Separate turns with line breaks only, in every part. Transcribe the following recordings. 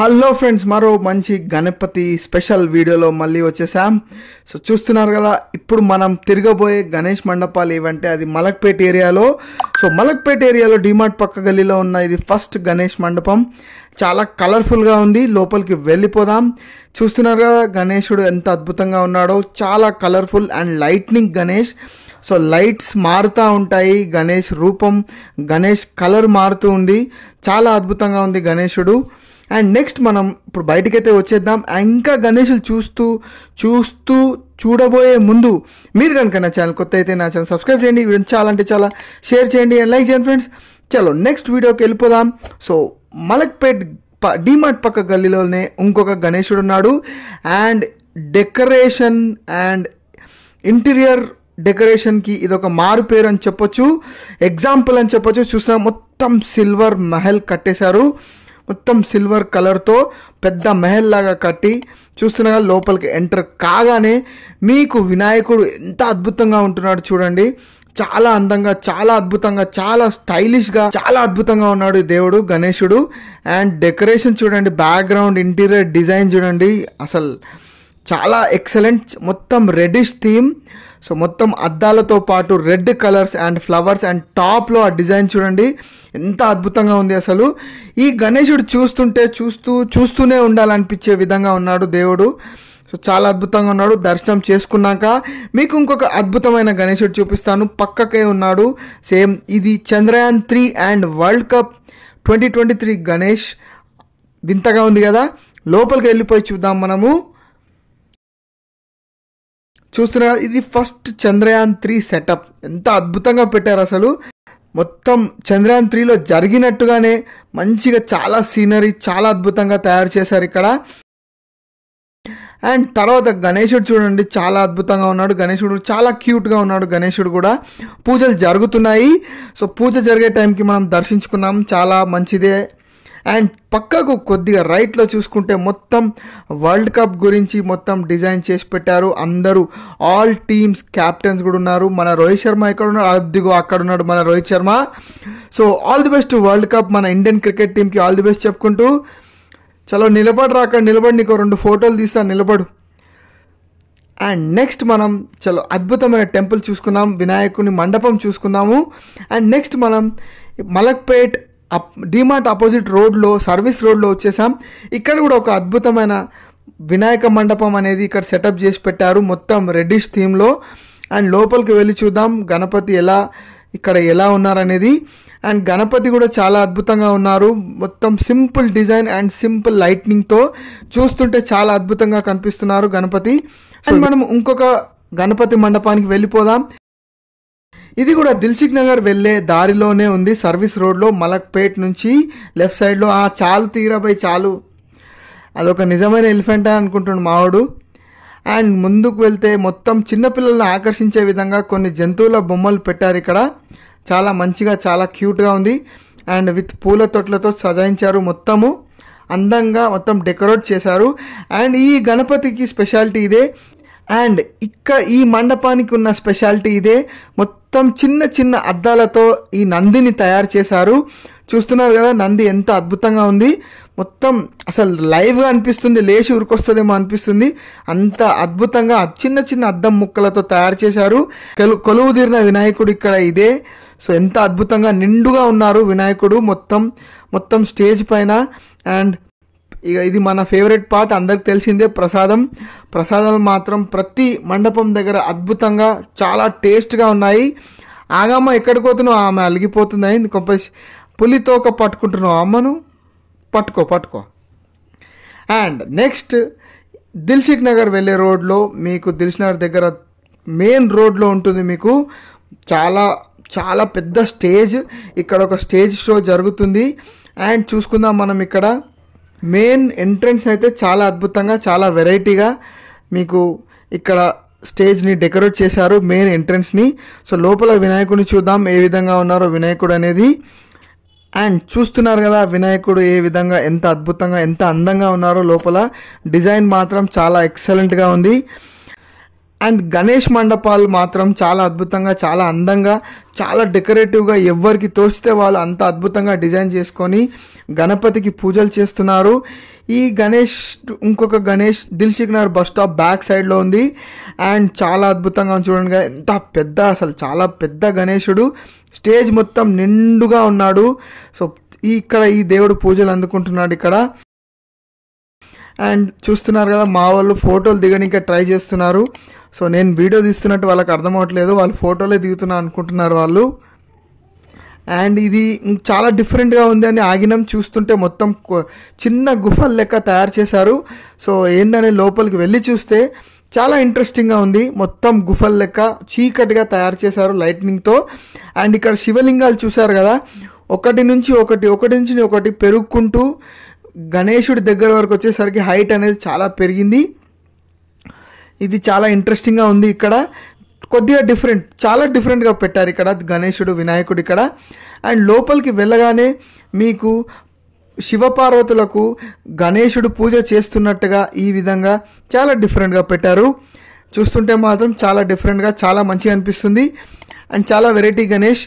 hello friends మరో మంచి Ganapati special వీడియోలో మళ్ళీ వచ్చేసాం సో చూస్తున్నారు కదా ఇప్పుడు మనం తిరగబోయే గణేష్ మండపాలు ఏవంటే అది మలక్పేట్ ఏరియాలో సో మలక్పేట్ ఏరియాలో డిమార్ట్ పక్క గల్లీలో ఉన్న ఇది ఫస్ట్ గణేష్ మండపం చాలా కలర్ఫుల్గా ఉంది లోపలికి వెళ్ళిపోదాం చూస్తున్నారు కదా గణేషుడు ఎంత అద్భుతంగా ఉన్నాడో చాలా colourful and lightning Ganesh so lights మారుతూ ఉంటాయి గణేష్ రూపం గణేష్ కలర్ మారుతూ ఉంది చాలా అద్భుతంగా ఉంది గణేషుడు అండ్ నెక్స్ట్ మనం ఇప్పుడు బయటకైతే వచ్చేద్దాం ఇంకా గణేషులు చూస్తూ చూస్తూ చూడబోయే ముందు మీరు కనుక నా ఛానల్ కొత్త అయితే నా ఛానల్ సబ్స్క్రైబ్ చేయండి వీడియో చాలా అంటే చాలా షేర్ చేయండి అండ్ లైక్ చేయండి ఫ్రెండ్స్ చలో నెక్స్ట్ వీడియోకి వెళ్ళిపోదాం సో మలక్పేట్ డిమార్ట్ పక్క గల్లీలోనే ఇంకొక గణేషుడు ఉన్నాడు అండ్ డెకరేషన్ అండ్ ఇంటీరియర్ డెకరేషన్కి ఇదొక మారు పేరు అని చెప్పొచ్చు ఎగ్జాంపుల్ అని చెప్పొచ్చు చూసిన మొత్తం సిల్వర్ మహల్ కట్టేశారు మొత్తం సిల్వర్ కలర్తో పెద్ద మెహల్ లాగా కట్టి చూస్తున్నగా లోపలికి ఎంటర్ కాగానే మీకు వినాయకుడు ఎంత అద్భుతంగా ఉంటున్నాడు చూడండి చాలా అందంగా చాలా అద్భుతంగా చాలా స్టైలిష్గా చాలా అద్భుతంగా ఉన్నాడు దేవుడు గణేషుడు అండ్ డెకరేషన్ చూడండి బ్యాక్గ్రౌండ్ ఇంటీరియర్ డిజైన్ చూడండి అసలు చాలా ఎక్సలెంట్ మొత్తం రెడిష్ థీమ్ సో మొత్తం అద్దాలతో పాటు red colours and flowers and టాప్లో ఆ డిజైన్ చూడండి ఎంత అద్భుతంగా ఉంది అసలు ఈ గణేశుడు చూస్తుంటే చూస్తూ చూస్తూనే ఉండాలనిపించే విధంగా ఉన్నాడు దేవుడు సో చాలా అద్భుతంగా ఉన్నాడు దర్శనం చేసుకున్నాక మీకు ఇంకొక అద్భుతమైన గణేశుడు చూపిస్తాను పక్కకే ఉన్నాడు సేమ్ ఇది Chandrayaan three and world cup twenty twenty three Ganesh వింతగా ఉంది కదా లోపలికి వెళ్ళిపోయి చూద్దాం మనము చూస్తున్నా ఇది ఫస్ట్ చంద్రయాన్ త్రీ సెటప్ ఎంత అద్భుతంగా పెట్టారు అసలు మొత్తం చంద్రయాన్ త్రీలో జరిగినట్టుగానే మంచిగా చాలా సీనరీ చాలా అద్భుతంగా తయారు చేశారు ఇక్కడ అండ్ తర్వాత గణేశుడు చూడండి చాలా అద్భుతంగా ఉన్నాడు గణేశుడు చాలా క్యూట్గా ఉన్నాడు గణేశుడు కూడా పూజలు జరుగుతున్నాయి సో పూజ జరిగే టైంకి మనం దర్శించుకున్నాం చాలా మంచిదే అండ్ పక్కకు కొద్దిగా రైట్లో చూసుకుంటే మొత్తం వరల్డ్ కప్ గురించి మొత్తం డిజైన్ చేసి పెట్టారు అందరూ ఆల్ టీమ్స్ క్యాప్టెన్స్ కూడా ఉన్నారు మన రోహిత్ శర్మ ఎక్కడ ఉన్నాడు అద్దిగో అక్కడ ఉన్నాడు మన Rohit Sharma so all the best world cup మన ఇండియన్ క్రికెట్ టీంకి ఆల్ ది బెస్ట్ చెప్పుకుంటూ చలో నిలబడి రాక నిలబడి నీకు రెండు ఫోటోలు తీస్తాను నిలబడు అండ్ నెక్స్ట్ మనం చలో అద్భుతమైన టెంపుల్ చూసుకుందాం వినాయకుని మండపం చూసుకుందాము అండ్ నెక్స్ట్ మనం మలక్పేట్ డిమార్ట్ ఆపోజిట్ రోడ్లో సర్వీస్ రోడ్లో వచ్చేసాం ఇక్కడ కూడా ఒక అద్భుతమైన వినాయక మండపం అనేది ఇక్కడ సెటప్ చేసి పెట్టారు మొత్తం రెడ్డిష్ థీమ్లో అండ్ లోపలికి వెళ్ళి చూద్దాం గణపతి ఎలా ఇక్కడ ఎలా ఉన్నారనేది అండ్ గణపతి కూడా చాలా అద్భుతంగా ఉన్నారు మొత్తం సింపుల్ డిజైన్ అండ్ సింపుల్ లైట్నింగ్తో చూస్తుంటే చాలా అద్భుతంగా కనిపిస్తున్నారు గణపతి అండ్ మనం ఇంకొక గణపతి మండపానికి వెళ్ళిపోదాం ఇది కూడా దిల్సిక్ నగర్ వెళ్ళే దారిలోనే ఉంది సర్వీస్ రోడ్లో మలక్పేట్ నుంచి లెఫ్ట్ సైడ్లో ఆ చాలు తీరాపై చాలు అదొక నిజమైన ఎలిఫెంట్ అనుకుంటున్నాడు మావుడు అండ్ ముందుకు వెళ్తే మొత్తం చిన్నపిల్లల్ని ఆకర్షించే విధంగా కొన్ని జంతువుల బొమ్మలు పెట్టారు ఇక్కడ చాలా మంచిగా చాలా క్యూట్గా ఉంది అండ్ విత్ పూల తొట్లతో సజాయించారు మొత్తము అందంగా మొత్తం డెకరేట్ చేశారు అండ్ ఈ గణపతికి స్పెషాలిటీ ఇదే అండ్ ఇక్కడ ఈ మండపానికి ఉన్న స్పెషాలిటీ ఇదే మొత్తం చిన్న చిన్న అద్దాలతో ఈ నందిని తయారు చేశారు చూస్తున్నారు కదా నంది ఎంత అద్భుతంగా ఉంది మొత్తం అసలు లైవ్గా అనిపిస్తుంది లేచి ఉరికొస్తుందేమో అనిపిస్తుంది అంత అద్భుతంగా చిన్న చిన్న అద్దం ముక్కలతో తయారు చేశారు కొలువు తీరిన వినాయకుడు ఇక్కడ ఇదే సో ఎంత అద్భుతంగా నిండుగా ఉన్నారు వినాయకుడు మొత్తం మొత్తం స్టేజ్ పైన అండ్ ఇక ఇది మన ఫేవరెట్ పార్ట్ అందరికి తెలిసిందే ప్రసాదం ప్రసాదాలు మాత్రం ప్రతి మండపం దగ్గర అద్భుతంగా చాలా టేస్ట్గా ఉన్నాయి ఆగమ్మ ఎక్కడికి పోతున్నావు ఆమె అలిగిపోతుంది కొంపై పులితోక పట్టుకుంటున్నావు అమ్మను పట్టుకో పట్టుకో అండ్ నెక్స్ట్ దిల్సిక్ నగర్ వెళ్ళే రోడ్లో మీకు దిల్సిక్ నగర్ దగ్గర మెయిన్ రోడ్లో ఉంటుంది మీకు చాలా చాలా పెద్ద స్టేజ్ ఇక్కడ ఒక స్టేజ్ షో జరుగుతుంది అండ్ చూసుకుందాం మనం ఇక్కడ మెయిన్ ఎంట్రన్స్ అయితే చాలా అద్భుతంగా చాలా వెరైటీగా మీకు ఇక్కడ స్టేజ్ని డెకరేట్ చేశారు మెయిన్ ఎంట్రన్స్ని సో లోపల వినాయకుడిని చూద్దాం ఏ విధంగా ఉన్నారో వినాయకుడు అనేది అండ్ చూస్తున్నారు కదా వినాయకుడు ఏ విధంగా ఎంత అద్భుతంగా ఎంత అందంగా ఉన్నారో లోపల డిజైన్ మాత్రం చాలా ఎక్సలెంట్గా ఉంది అండ్ గణేష్ మండపాలు మాత్రం చాలా అద్భుతంగా చాలా అందంగా చాలా డెకరేటివ్గా ఎవరికి తోస్తే వాళ్ళు అంత అద్భుతంగా డిజైన్ చేసుకొని గణపతికి పూజలు చేస్తున్నారు ఈ గణేష్ ఇంకొక Ganesh Dilsukhnagar bus stop back సైడ్లో ఉంది అండ్ చాలా అద్భుతంగా చూడండి ఎంత పెద్ద అసలు చాలా పెద్ద గణేషుడు స్టేజ్ మొత్తం నిండుగా ఉన్నాడు సో ఇక్కడ ఈ దేవుడు పూజలు అందుకుంటున్నాడు ఇక్కడ అండ్ చూస్తున్నారు కదా మా వాళ్ళు ఫోటోలు దిగడానికి ట్రై చేస్తున్నారు సో నేను వీడియో తీస్తున్నట్టు వాళ్ళకి అర్థం అవట్లేదు వాళ్ళు ఫోటోలే దిగుతున్నా అనుకుంటున్నారు వాళ్ళు అండ్ ఇది చాలా డిఫరెంట్గా ఉంది అని ఆగినం చూస్తుంటే మొత్తం చిన్న గుఫల లెక్క తయారు చేశారు సో ఏంటనే లోపలికి వెళ్ళి చూస్తే చాలా ఇంట్రెస్టింగ్గా ఉంది మొత్తం గుఫల లెక్క చీకటిగా తయారు చేశారు లైట్నింగ్తో అండ్ ఇక్కడ శివలింగాలు చూశారు కదా ఒకటి నుంచి ఒకటి ఒకటి నుంచి ఒకటి పెరుగుకుంటూ గణేషుడి దగ్గర వరకు వచ్చేసరికి హైట్ అనేది చాలా పెరిగింది ఇది చాలా ఇంట్రెస్టింగ్గా ఉంది ఇక్కడ కొద్దిగా డిఫరెంట్ చాలా డిఫరెంట్గా పెట్టారు ఇక్కడ గణేషుడు వినాయకుడు ఇక్కడ అండ్ లోపలికి వెళ్ళగానే మీకు శివపార్వతులకు గణేషుడు పూజ చేస్తున్నట్టుగా ఈ విధంగా చాలా డిఫరెంట్గా పెట్టారు చూస్తుంటే మాత్రం చాలా డిఫరెంట్గా చాలా మంచిగా అనిపిస్తుంది అండ్ చాలా వెరైటీ గణేష్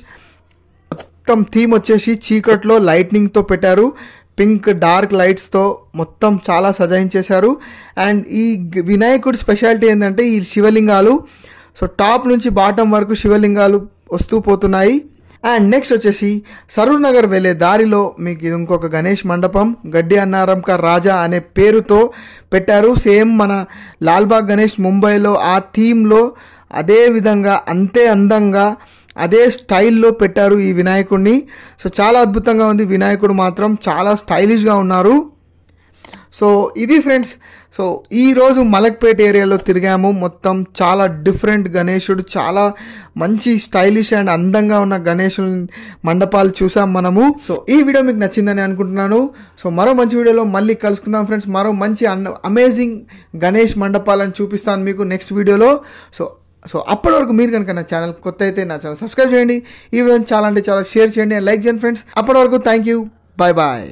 మొత్తం థీమ్ వచ్చేసి చీకట్లో లైట్నింగ్తో పెట్టారు పింక్ డార్క్ లైట్స్తో మొత్తం చాలా సజాయించేశారు అండ్ ఈ వినాయకుడి స్పెషాలిటీ ఏంటంటే ఈ శివలింగాలు సో టాప్ నుంచి బాటం వరకు శివలింగాలు వస్తూ పోతున్నాయి అండ్ నెక్స్ట్ వచ్చేసి సరూర్ నగర్ వెళ్ళే దారిలో మీకు ఇది ఇంకొక గణేష్ మండపం గడ్డి అన్నారం రాజా అనే పేరుతో పెట్టారు సేమ్ మన లాల్బాగ్ గణేష్ ముంబైలో ఆ థీమ్లో అదే విధంగా అంతే అందంగా అదే స్టైల్లో పెట్టారు ఈ వినాయకుడిని సో చాలా అద్భుతంగా ఉంది వినాయకుడు మాత్రం చాలా స్టైలిష్గా ఉన్నారు సో ఇది ఫ్రెండ్స్ సో ఈరోజు మలక్పేట ఏరియాలో తిరిగాము మొత్తం చాలా డిఫరెంట్ గణేషుడు చాలా మంచి స్టైలిష్ అండ్ అందంగా ఉన్న గణేషుల మండపాలు చూసాం మనము సో ఈ వీడియో మీకు నచ్చిందని అనుకుంటున్నాను సో మరో మంచి వీడియోలో మళ్ళీ కలుసుకుందాం ఫ్రెండ్స్ మరో మంచి అన్ అమేజింగ్ గణేష్ మండపాలను చూపిస్తాను మీకు నెక్స్ట్ వీడియోలో సో సో అప్పటి వరకు మీరు కనుక నా ఛానల్ కొత్త అయితే నా ఛానల్ సబ్స్క్రైబ్ చేయండి ఈ విధంగా చాలా అంటే చాలా షేర్ చేయండి లైక్ చేయండి ఫ్రెండ్స్ అప్పటి వరకు థ్యాంక్ యూ బాయ్ బాయ్